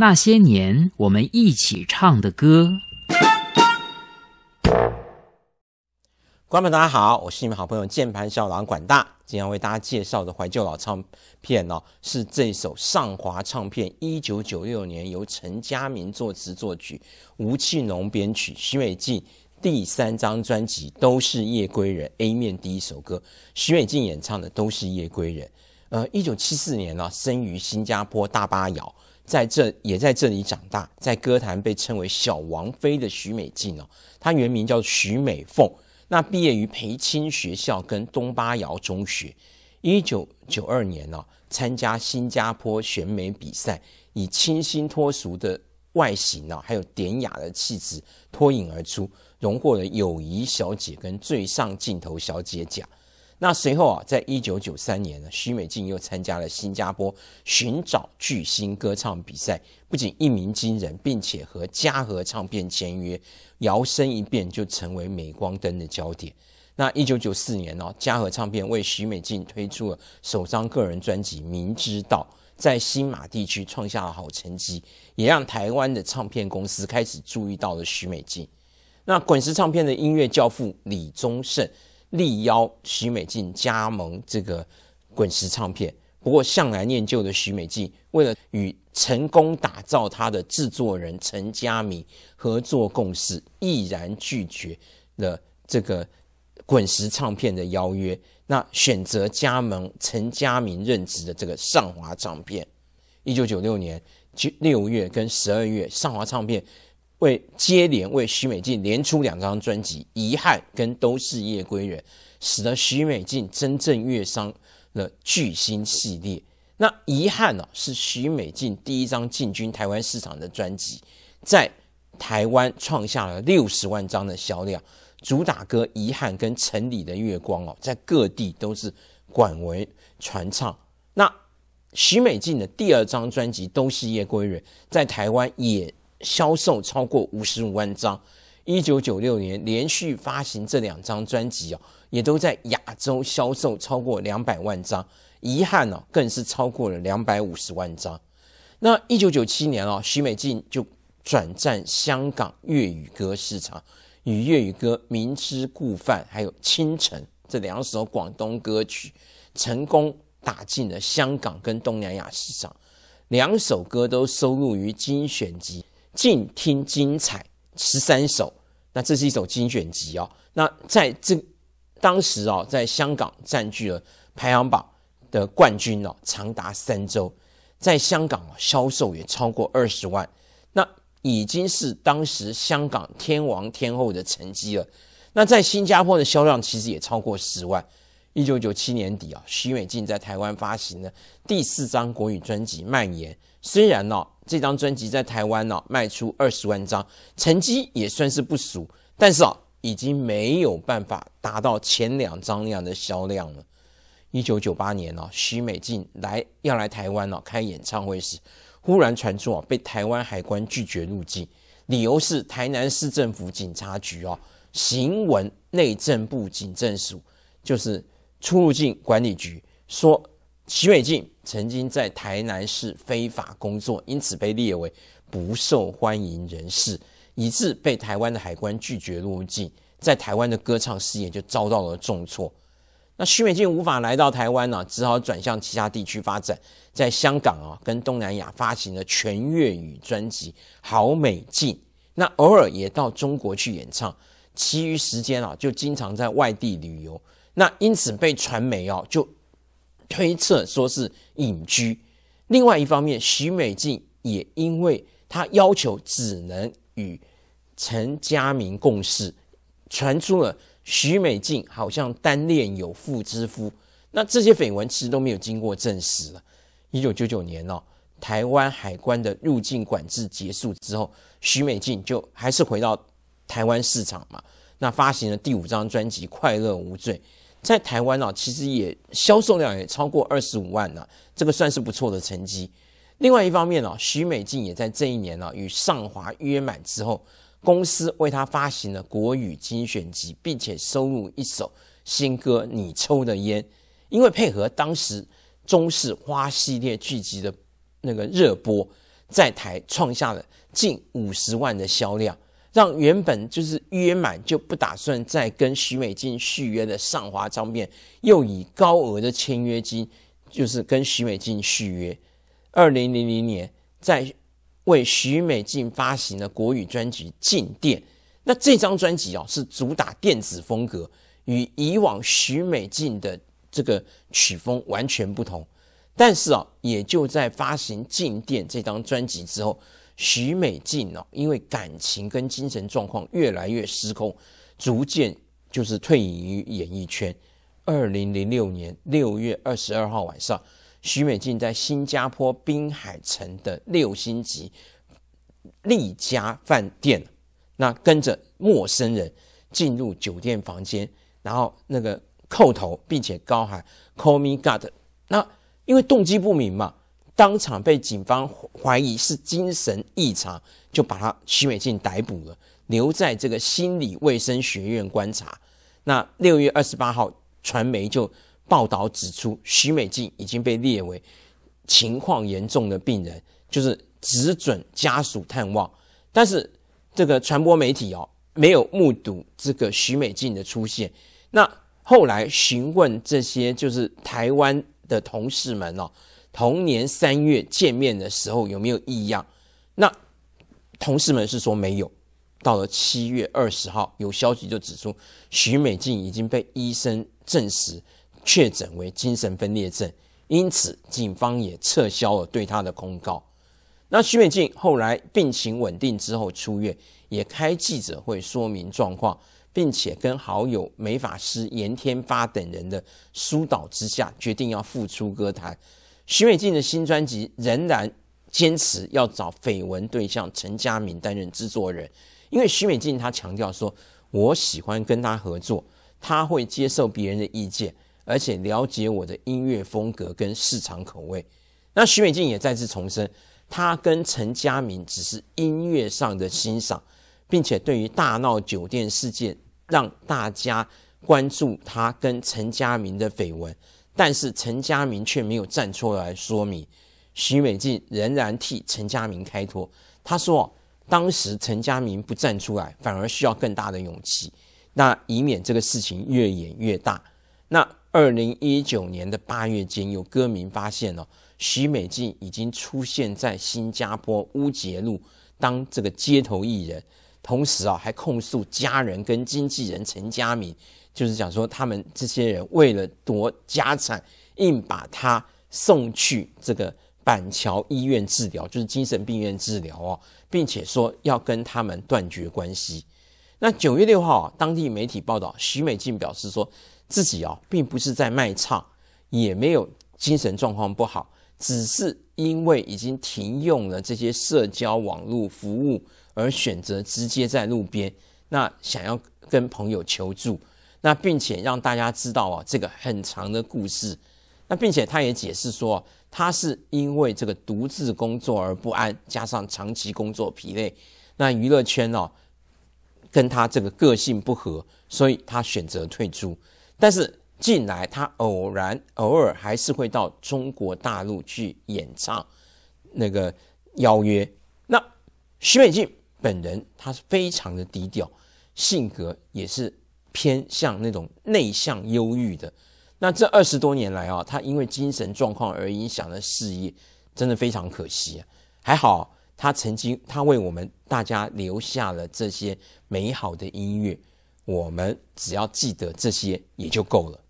那些年我们一起唱的歌。观众大家好，我是你们好朋友键盘小郎管大。今天为大家介绍的怀旧老唱片呢，是这首上华唱片一九九六年由陈嘉明作词作曲，吴庆隆编曲，徐美静。第三张专辑都是《夜归人》，A 面第一首歌，许美静演唱的都是《夜归人》。呃，一九七四年呢，生于新加坡大巴窑，在这也在这里长大。在歌坛被称为“小王妃”的许美静哦，她原名叫许美凤。那毕业于培青学校跟东巴窑中学。一九九二年呢，参加新加坡选美比赛，以清新脱俗的。外形啊，还有典雅的气质脱颖而出，荣获了友谊小姐跟最上镜头小姐奖。那随后啊，在一九九三年呢，徐美静又参加了新加坡寻找巨星歌唱比赛，不仅一鸣惊人，并且和嘉禾唱片签约，摇身一变就成为镁光灯的焦点。那一九九四年呢，嘉禾唱片为徐美静推出了首张个人专辑《明知道》。在新马地区创下了好成绩，也让台湾的唱片公司开始注意到了许美静。那滚石唱片的音乐教父李宗盛力邀许美静加盟这个滚石唱片，不过向来念旧的许美静，为了与成功打造她的制作人陈嘉明合作共事，毅然拒绝了这个滚石唱片的邀约。那选择加盟陈家明任职的这个上华唱片，一九九六年六月跟十二月，上华唱片为接连为徐美静连出两张专辑，《遗憾》跟《都是夜归人》，使得徐美静真正跃上了巨星系列。那《遗憾》呢，是徐美静第一张进军台湾市场的专辑，在台湾创下了六十万张的销量。主打歌《遗憾》跟《城里的月光》哦，在各地都是广为传唱。那许美静的第二张专辑《都是夜归人》在台湾也销售超过五十五万张。一九九六年连续发行这两张专辑哦，也都在亚洲销售超过两百万张，《遗憾》呢更是超过了两百五十万张。那一九九七年哦，许美静就转战香港粤语歌市场。与粤语歌《明知故犯》还有《清晨》这两首广东歌曲，成功打进了香港跟东南亚市场。两首歌都收录于精选集《静听精彩》十三首。那这是一首精选集哦。那在这当时哦，在香港占据了排行榜的冠军哦，长达三周，在香港销售也超过二十万。已经是当时香港天王天后的成绩了，那在新加坡的销量其实也超过十万。一九九七年底啊，徐美静在台湾发行了第四张国语专辑《蔓延》，虽然呢这张专辑在台湾呢卖出二十万张，成绩也算是不俗，但是啊已经没有办法达到前两张那样的销量了。一九九八年呢，徐美静来要来台湾呢开演唱会时。忽然传出啊，被台湾海关拒绝入境，理由是台南市政府警察局哦，行文内政部警政署，就是出入境管理局说，齐伟进曾经在台南市非法工作，因此被列为不受欢迎人士，以致被台湾的海关拒绝入境，在台湾的歌唱事业就遭到了重挫。那徐美静无法来到台湾呢，只好转向其他地区发展。在香港啊，跟东南亚发行了全粤语专辑《好美静》。那偶尔也到中国去演唱，其余时间啊，就经常在外地旅游。那因此被传媒哦，就推测说是隐居。另外一方面，徐美静也因为她要求只能与陈嘉明共事，传出了。徐美静好像单恋有妇之夫，那这些绯闻其实都没有经过证实。一九九九年哦，台湾海关的入境管制结束之后，徐美静就还是回到台湾市场嘛，那发行了第五张专辑《快乐无罪》，在台湾哦，其实也销售量也超过二十五万呢，这个算是不错的成绩。另外一方面呢，徐美静也在这一年呢，与尚华约满之后。公司为他发行了国语精选集，并且收录一首新歌《你抽的烟》，因为配合当时《中式花》系列剧集的那个热播，在台创下了近五十万的销量，让原本就是约满就不打算再跟许美静续约的上华唱片，又以高额的签约金，就是跟许美静续约。二零零零年在。为许美静发行的国语专辑《静电》，那这张专辑哦是主打电子风格，与以往许美静的这个曲风完全不同。但是啊，也就在发行《静电》这张专辑之后，许美静哦因为感情跟精神状况越来越失控，逐渐就是退隐于演艺圈。二零零六年六月二十二号晚上。徐美静在新加坡滨海城的六星级丽家饭店，那跟着陌生人进入酒店房间，然后那个叩头，并且高喊 “Call me God”。那因为动机不明嘛，当场被警方怀疑是精神异常，就把他徐美静逮捕了，留在这个心理卫生学院观察。那六月二十八号，传媒就。报道指出，许美静已经被列为情况严重的病人，就是只准家属探望。但是这个传播媒体哦，没有目睹这个许美静的出现。那后来询问这些就是台湾的同事们哦，同年三月见面的时候有没有异样？那同事们是说没有。到了七月二十号，有消息就指出，许美静已经被医生证实。确诊为精神分裂症，因此警方也撤销了对他的控告。那徐美静后来病情稳定之后出院，也开记者会说明状况，并且跟好友美法师、严天发等人的疏导之下，决定要复出歌坛。徐美静的新专辑仍然坚持要找绯闻对象陈嘉明担任制作人，因为徐美静她强调说：“我喜欢跟他合作，他会接受别人的意见。”而且了解我的音乐风格跟市场口味，那徐美静也再次重申，她跟陈嘉明只是音乐上的欣赏，并且对于大闹酒店事件让大家关注她跟陈嘉明的绯闻，但是陈嘉明却没有站出来说明，徐美静仍然替陈嘉明开脱。她说，当时陈家明不站出来，反而需要更大的勇气，那以免这个事情越演越大。那。二零一九年的八月间，有歌迷发现了徐美静已经出现在新加坡乌节路当这个街头艺人，同时啊还控诉家人跟经纪人陈家明，就是讲说他们这些人为了夺家产，硬把他送去这个板桥医院治疗，就是精神病院治疗哦，并且说要跟他们断绝关系。那九月六号，当地媒体报道，徐美静表示说。自己哦，并不是在卖唱，也没有精神状况不好，只是因为已经停用了这些社交网络服务，而选择直接在路边，那想要跟朋友求助，那并且让大家知道啊这个很长的故事，那并且他也解释说，他是因为这个独自工作而不安，加上长期工作疲累，那娱乐圈哦跟他这个个性不合，所以他选择退出。但是近来他偶然偶尔还是会到中国大陆去演唱，那个邀约。那徐美静本人她是非常的低调，性格也是偏向那种内向忧郁的。那这二十多年来啊，他因为精神状况而影响了事业，真的非常可惜啊。还好他曾经他为我们大家留下了这些美好的音乐。我们只要记得这些，也就够了。